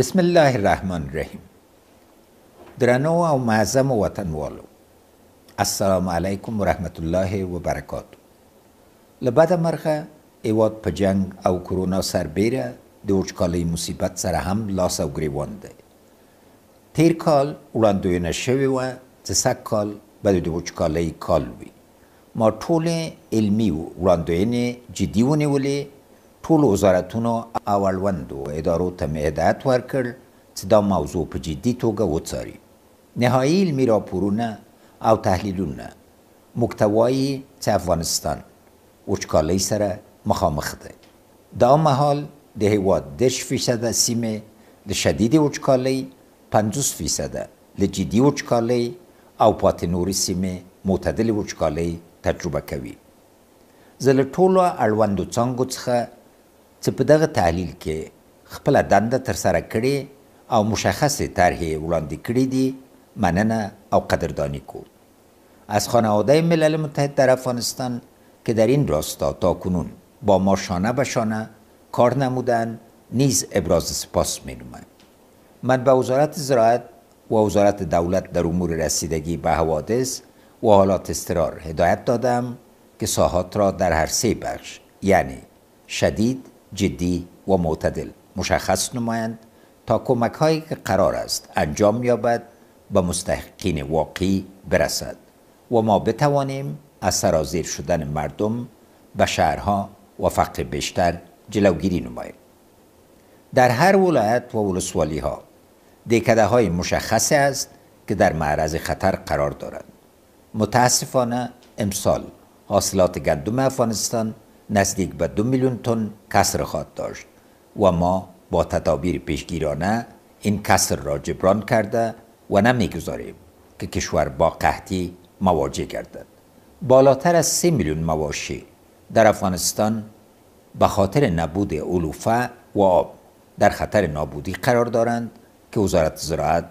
بسم الله الرحمن الرحیم درنو او معظم وطنوالو السلام علیکم و رحمت الله و لبد مرخه ایواد په جنگ او کرونا سربیره د وچکالۍ مصیبت سره هم لاس او ګریوان دی تیر کال وړاندوینه شوې وه چې سږ کال به د ما کال وي ما ټولې علمي وړاندوینې جدي ونیولې ټولو وزارتونو او اړوندو ادارو ته مې هدایت ورکړ چې دا موضوع په جدي توګه وڅاري نهایي علمي راپورونه او تحلیلونه موږ ته وایي چې افغانستان وچکالۍ سره مخامخ دی دا مهال د هیواد دېرش فیصده سیمې د شدید وچکالۍ پنځوس فیصده له جدي وچکالۍ او پاتې نورې سیمې معتدلې وچکالۍ تجربه کوي زه له ټولو اړوندو څانګو څخه چې په دغه تحلیل کې خپل دنده تر سره او مشخصې طرحې وړاندې کړې دي مننه او قدردانی کو از خانواده ملل متحد در افغانستان که در این راستا تا کنون با ما شانه به شانه کار نمودن نیز ابراز سپاس می نومن. من به وزارت زراعت و وزارت دولت در امور رسیدگی به حوادث و حالات استرار هدایت دادم که ساحات را در هر سه بخش یعنی شدید جدی و معتدل مشخص نمایند تا کمک هایی که قرار است انجام یابد به مستحقین واقعی برسد و ما بتوانیم از سرازیر شدن مردم به شهرها و فقر بیشتر جلوگیری نماییم در هر ولایت و ولسوالی ها دیکده های مشخصی است که در معرض خطر قرار دارند متاسفانه امسال حاصلات گندم افغانستان نزدیک به دو میلیون تن کسر خواد داشت و ما با تدابیر پیشگیرانه این کسر را جبران کرده و گذاریم که کشور با قحطی مواجه گردد بالاتر از سه میلیون مواشی در افغانستان به خاطر نبود علوفه و آب در خطر نابودی قرار دارند که وزارت زراعت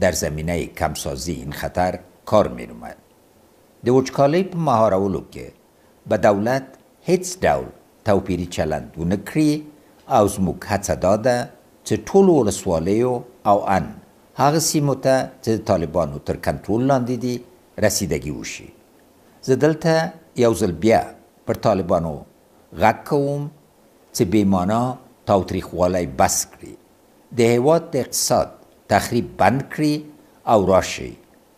در زمینه کمسازی این خطر کار می نماید دوچکالی مهارولو که به دولت هیڅ ډول توپیري چلند ونه کړي او زموږ هڅه دا ده چې ټولو ولسوالیو او ان هغه سیمو ته چې طالبانو تر کنټرول لاندې دي رسیدګي وشي زه دلته یو ځل بیا پر طالبانو غږ کوم چې بېمانا تاوتریخوالی بس کړي د هیواد د اقتصاد تخریب بند کړي او راشي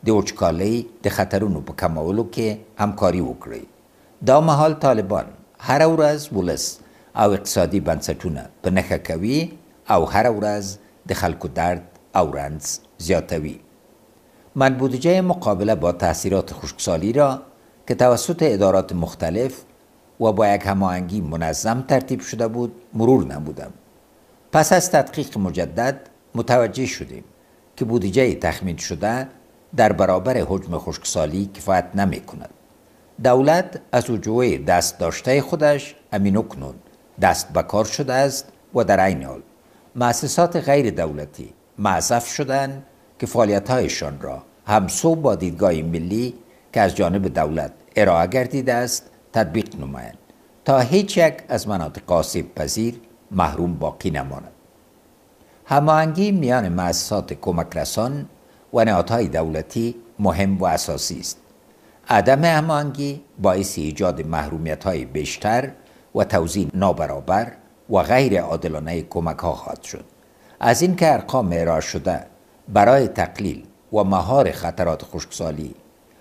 د وچکالۍ د خطرونو په کمولو کې همکاري وکړي دا مهال طالبان هر ورځ ولس او اقتصادی بنسټونه په نخه کوي او هر ورځ د خلکو درد او رنج زیاتوی من بودجه مقابله با تاثیرات خشکسالی را که توسط ادارات مختلف و با یک هماهنگی منظم ترتیب شده بود مرور نمودم پس از تدقیق مجدد متوجه شدیم که بودجه تخمین شده در برابر حجم خشکسالی کفایت نمی کند دولت از وجوه دست داشته خودش امینوکنون دست بکار شده است و در این حال مؤسسات غیر دولتی معذف شدن که فعالیتهایشان را همسو با دیدگاه ملی که از جانب دولت ارائه گردیده است تطبیق نمایند تا هیچ یک از مناطق آسیب پذیر محروم باقی نماند هماهنگی میان مؤسسات کمک رسان و نهادهای دولتی مهم و اساسی است عدم همانگی باعث ایجاد محرومیت های بیشتر و توزیع نابرابر و غیر عادلانه کمک ها خواهد شد از این اینکه ارقام ارائه شده برای تقلیل و مهار خطرات خشکسالی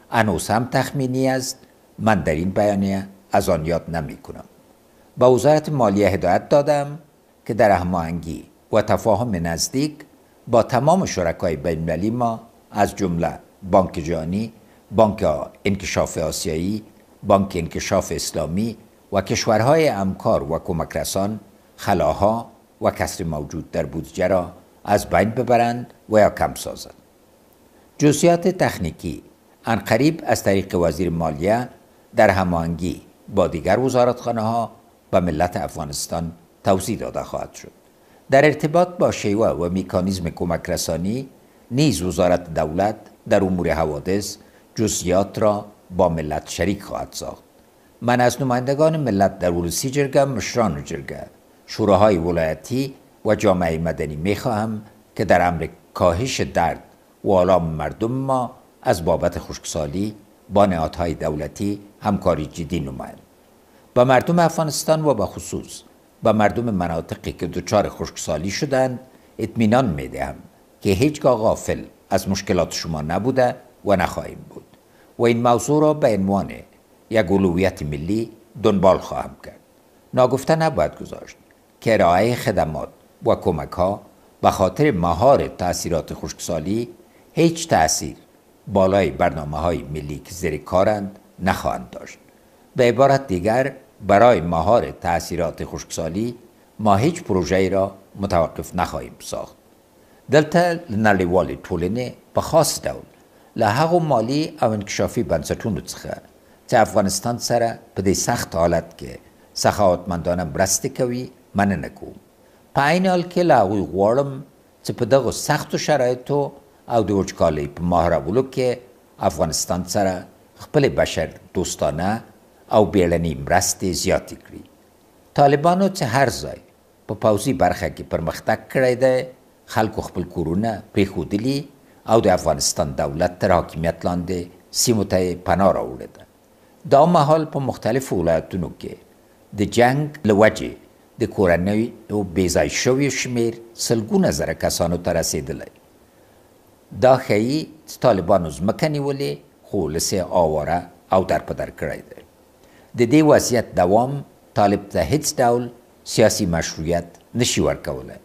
هنوز هم تخمینی است من در این بیانیه از آن یاد نمی کنم به وزارت مالیه هدایت دادم که در هماهنگی و تفاهم نزدیک با تمام شرکای بین‌المللی ما از جمله بانک جهانی بانک انکشاف آسیایی، بانک انکشاف اسلامی و کشورهای امکار و کمکرسان خلاها و کسر موجود در بودجه را از بین ببرند و یا کم سازند. جزئیات تکنیکی انقریب از طریق وزیر مالیه در هماهنگی با دیگر وزارتخانه ها و ملت افغانستان توضیح داده خواهد شد. در ارتباط با شیوه و میکانیزم کمک رسانی نیز وزارت دولت در امور حوادث جزئیات را با ملت شریک خواهد ساخت من از نمایندگان ملت در ولسی جرگه مشران جرگه شوراهای ولایتی و جامعه مدنی می خواهم که در امر کاهش درد و آلام مردم ما از بابت خشکسالی با نهادهای دولتی همکاری جدی نمایند با مردم افغانستان و به خصوص با مردم مناطقی که دچار خشکسالی شدند اطمینان میدهم که هیچگاه غافل از مشکلات شما نبوده و نخواهیم بود و این موضوع را به عنوان یک علویت ملی دنبال خواهم کرد ناگفته نباید گذاشت که ارائه خدمات و کمک ها به خاطر مهار تاثیرات خشکسالی هیچ تاثیر بالای برنامه های ملی که زیر کارند نخواهند داشت به عبارت دیگر برای مهار تاثیرات خشکسالی ما هیچ پروژه را متوقف نخواهیم ساخت دلته لنالیوال طولنه به خاص دول له هغو مالی او انکشافي بنسټونو څخه چې افغانستان سره په دې سخت حالت کې سخاوتمندانه مرستې کوي مننه کوم په عین حال کې له هغوی غواړم چې په دغو سختو شرایطو او د وچکالۍ په مهارولو کې افغانستان سره خپل بشر دوستانه او بیړني مرستې زیاتې کړي طالبانو چې هر ځای په پا پوزي برخه کې پرمختګ کړی دی خلکو خپل کورونه پریښودلي او د افغانستان دولت تر حاکمیت لاندې سیمو ته پناه راوړې ده دا مهال په مختلفو ولایتونو کې د جنگ لوجې د کورنۍ او بیځای شوي شمیر سلګونه زره کسانو ته رسیدلی دا ښیي چې طالبانو ځمکه نیولې خو ولس یې آواره او درپدر کړی دی د دې وضعیت دوام طالب ته هیڅ ډول سیاسي مشروعیت نشي ورکولی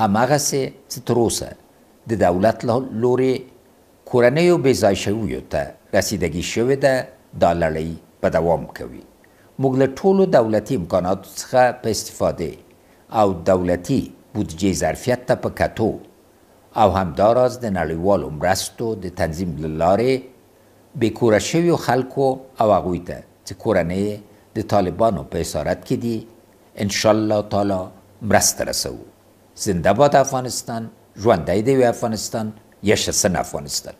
هماغسې چې تر اوسه د دولت لوري کورنیو بیزای شویو ته رسیدګي شوې ده دا لړۍ په دوام کوي موږ له ټولو دولتي امکاناتو څخه په استفاده او دولتي بودجه ظرفیت ته په کتو او همداراز د نړیوالو مرستو د تنظیم لارې بې کوره شویو خلکو او هغوی ته چې کورنۍ د طالبانو په اسارت کې دي انشاءالله تعالی مرسته رسوو زنده باد افغانستان ژوندی دی افغانستان یشه شسن افغانستان